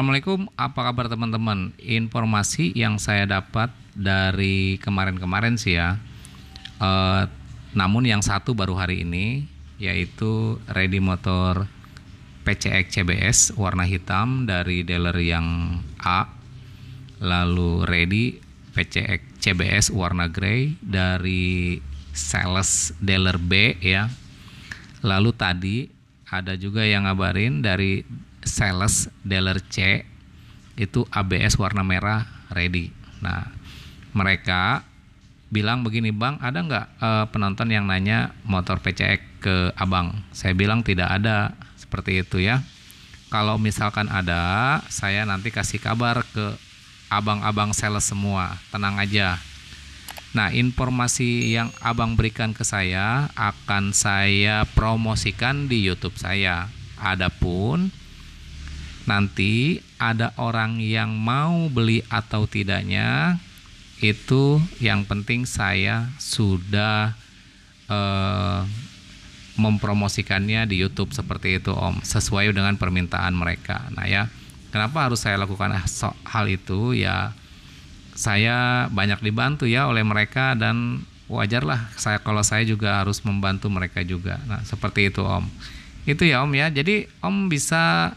Assalamualaikum, apa kabar teman-teman? Informasi yang saya dapat dari kemarin-kemarin sih ya, eh, namun yang satu baru hari ini yaitu ready motor PCX CBS warna hitam dari dealer yang A, lalu ready PCX CBS warna grey dari sales dealer B ya. Lalu tadi ada juga yang ngabarin dari sales dealer C itu ABS warna merah ready. Nah, mereka bilang begini bang ada nggak uh, penonton yang nanya motor PCX ke abang saya bilang tidak ada seperti itu ya kalau misalkan ada saya nanti kasih kabar ke abang-abang sales semua tenang aja nah informasi yang abang berikan ke saya akan saya promosikan di YouTube saya adapun nanti ada orang yang mau beli atau tidaknya itu yang penting saya sudah eh, mempromosikannya di YouTube seperti itu Om sesuai dengan permintaan mereka. Nah ya, kenapa harus saya lakukan hal itu ya? Saya banyak dibantu ya oleh mereka dan wajarlah saya kalau saya juga harus membantu mereka juga. Nah seperti itu Om. Itu ya Om ya. Jadi Om bisa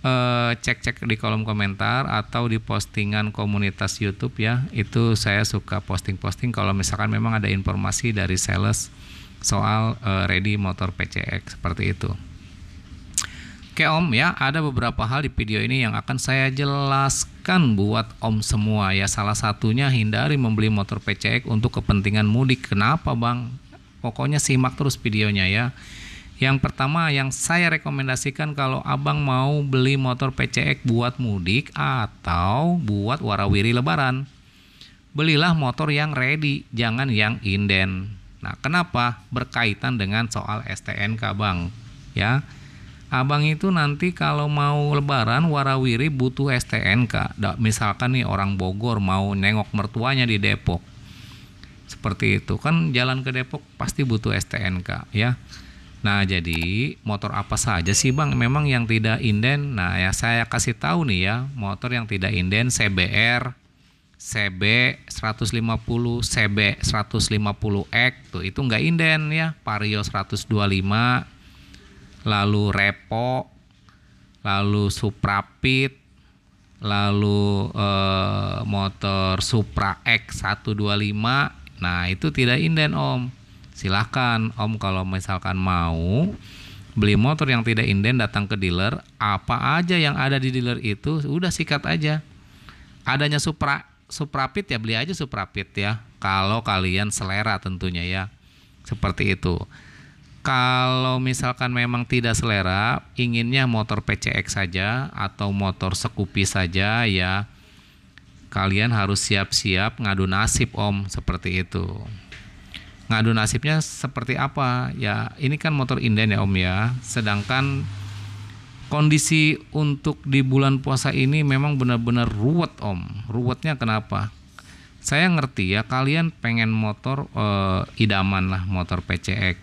Eh, cek-cek di kolom komentar atau di postingan komunitas YouTube ya. Itu saya suka posting-posting kalau misalkan memang ada informasi dari sales soal uh, eh, ready motor PCX seperti itu. Oke Om ya, ada beberapa hal di video ini yang akan saya jelaskan buat Om semua ya. Salah satunya hindari membeli motor PCX untuk kepentingan mudik. Kenapa Bang? Pokoknya simak terus videonya ya. Yang pertama yang saya rekomendasikan kalau abang mau beli motor PCX buat mudik atau buat warawiri lebaran. Belilah motor yang ready, jangan yang inden. Nah, kenapa? Berkaitan dengan soal STNK, Bang. Ya. Abang itu nanti kalau mau lebaran warawiri butuh STNK. Misalkan nih orang Bogor mau nengok mertuanya di Depok. Seperti itu. Kan jalan ke Depok pasti butuh STNK, ya. Nah, jadi motor apa saja sih Bang memang yang tidak inden? Nah, ya saya kasih tahu nih ya, motor yang tidak inden CBR, CB 150, CB 150X tuh itu nggak inden ya, Vario 125, lalu Repo, lalu Suprapit, lalu eh, motor Supra X 125. Nah, itu tidak inden Om silahkan Om kalau misalkan mau beli motor yang tidak inden datang ke dealer, apa aja yang ada di dealer itu udah sikat aja. Adanya Supra Suprapit ya beli aja Suprapit ya. Kalau kalian selera tentunya ya. Seperti itu. Kalau misalkan memang tidak selera, inginnya motor PCX saja atau motor Sekupi saja ya. Kalian harus siap-siap ngadu nasib om seperti itu ngadu nasibnya seperti apa ya ini kan motor inden ya om ya sedangkan kondisi untuk di bulan puasa ini memang benar-benar ruwet om ruwetnya kenapa saya ngerti ya kalian pengen motor eh, idaman lah motor PCX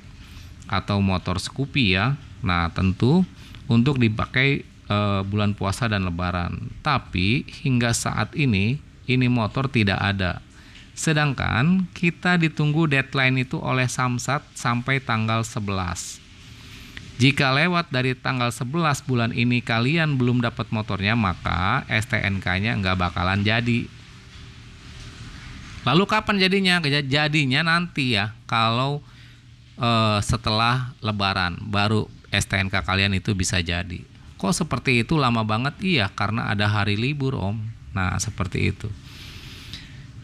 atau motor Scoopy ya nah tentu untuk dipakai eh, bulan puasa dan lebaran tapi hingga saat ini ini motor tidak ada Sedangkan kita ditunggu deadline itu oleh Samsat sampai tanggal 11. Jika lewat dari tanggal 11 bulan ini kalian belum dapat motornya, maka STNK-nya nggak bakalan jadi. Lalu kapan jadinya? Jadinya nanti ya, kalau eh, setelah Lebaran baru STNK kalian itu bisa jadi. Kok seperti itu lama banget? Iya, karena ada hari libur, Om. Nah, seperti itu.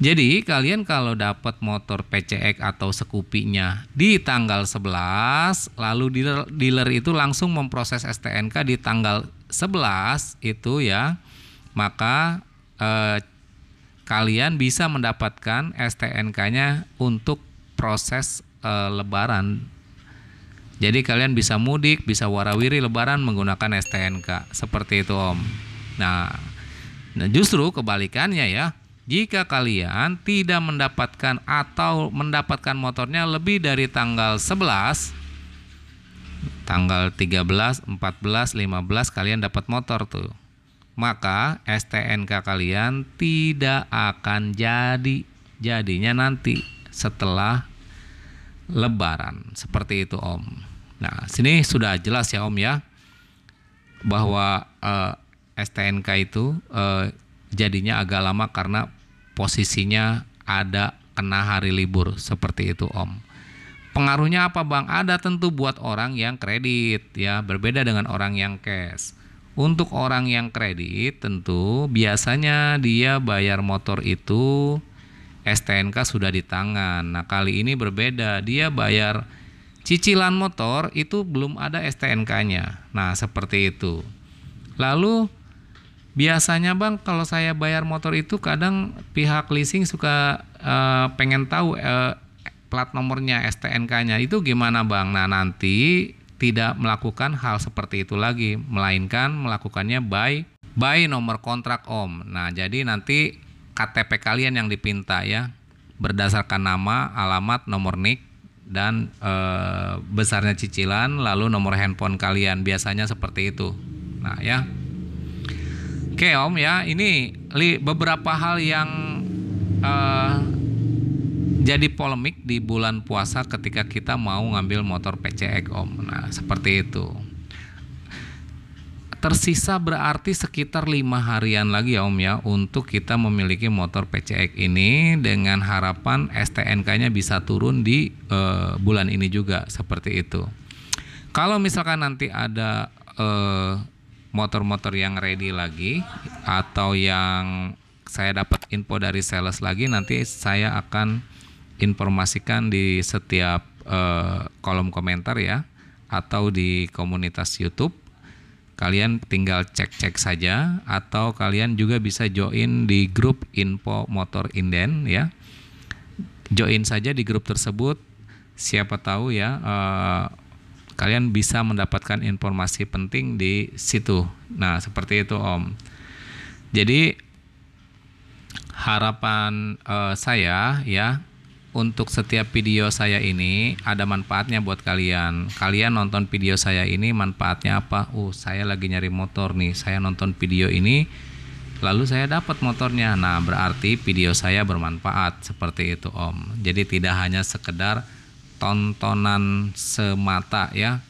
Jadi kalian kalau dapat motor PCX atau sekupinya di tanggal 11, lalu dealer, dealer itu langsung memproses STNK di tanggal 11 itu ya, maka eh, kalian bisa mendapatkan STNK-nya untuk proses eh, lebaran. Jadi kalian bisa mudik, bisa warawiri lebaran menggunakan STNK. Seperti itu, Om. Nah, nah justru kebalikannya ya jika kalian tidak mendapatkan atau mendapatkan motornya lebih dari tanggal 11 tanggal 13, 14, 15 kalian dapat motor tuh. Maka STNK kalian tidak akan jadi. Jadinya nanti setelah lebaran. Seperti itu Om. Nah, sini sudah jelas ya Om ya bahwa eh, STNK itu eh, jadinya agak lama karena posisinya ada kena hari libur seperti itu Om. Pengaruhnya apa Bang? Ada tentu buat orang yang kredit ya, berbeda dengan orang yang cash. Untuk orang yang kredit tentu biasanya dia bayar motor itu STNK sudah di tangan. Nah, kali ini berbeda. Dia bayar cicilan motor itu belum ada STNK-nya. Nah, seperti itu. Lalu Biasanya bang, kalau saya bayar motor itu kadang pihak leasing suka uh, pengen tahu uh, plat nomornya, STNK-nya itu gimana bang? Nah nanti tidak melakukan hal seperti itu lagi, melainkan melakukannya by by nomor kontrak om. Nah jadi nanti KTP kalian yang dipinta ya, berdasarkan nama, alamat, nomor nik dan e, besarnya cicilan, lalu nomor handphone kalian biasanya seperti itu. Nah ya. Oke om ya ini li, beberapa hal yang uh, jadi polemik di bulan puasa ketika kita mau ngambil motor PCX Om. Nah, seperti itu. Tersisa berarti sekitar lima harian lagi ya Om ya untuk kita memiliki motor PCX ini dengan harapan STNK-nya bisa turun di uh, bulan ini juga seperti itu. Kalau misalkan nanti ada uh, motor-motor yang ready lagi atau yang saya dapat info dari sales lagi nanti saya akan informasikan di setiap eh, kolom komentar ya atau di komunitas YouTube kalian tinggal cek-cek saja atau kalian juga bisa join di grup info motor inden ya join saja di grup tersebut siapa tahu ya uh, kalian bisa mendapatkan informasi penting di situ. Nah, seperti itu, Om. Jadi harapan uh, saya ya untuk setiap video saya ini ada manfaatnya buat kalian. Kalian nonton video saya ini manfaatnya apa? Uh, saya lagi nyari motor nih. Saya nonton video ini lalu saya dapat motornya. Nah, berarti video saya bermanfaat seperti itu, Om. Jadi tidak hanya sekedar tontonan semata ya.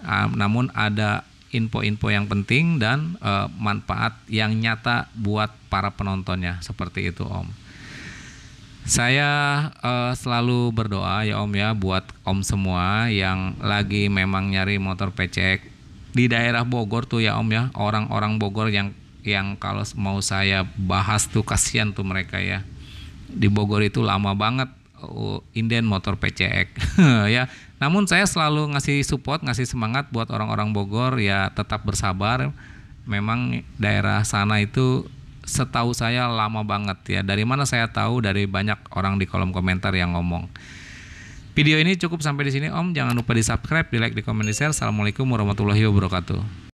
Um, namun ada info-info yang penting dan uh, manfaat yang nyata buat para penontonnya seperti itu Om. Saya uh, selalu berdoa ya Om ya buat Om semua yang lagi memang nyari motor pecek di daerah Bogor tuh ya Om ya orang-orang Bogor yang yang kalau mau saya bahas tuh kasihan tuh mereka ya di Bogor itu lama banget inden motor PCX ya. Namun saya selalu ngasih support, ngasih semangat buat orang-orang Bogor ya tetap bersabar. Memang daerah sana itu setahu saya lama banget ya. Dari mana saya tahu dari banyak orang di kolom komentar yang ngomong. Video ini cukup sampai di sini Om. Jangan lupa di subscribe, di like, di komen, di share. Assalamualaikum warahmatullahi wabarakatuh.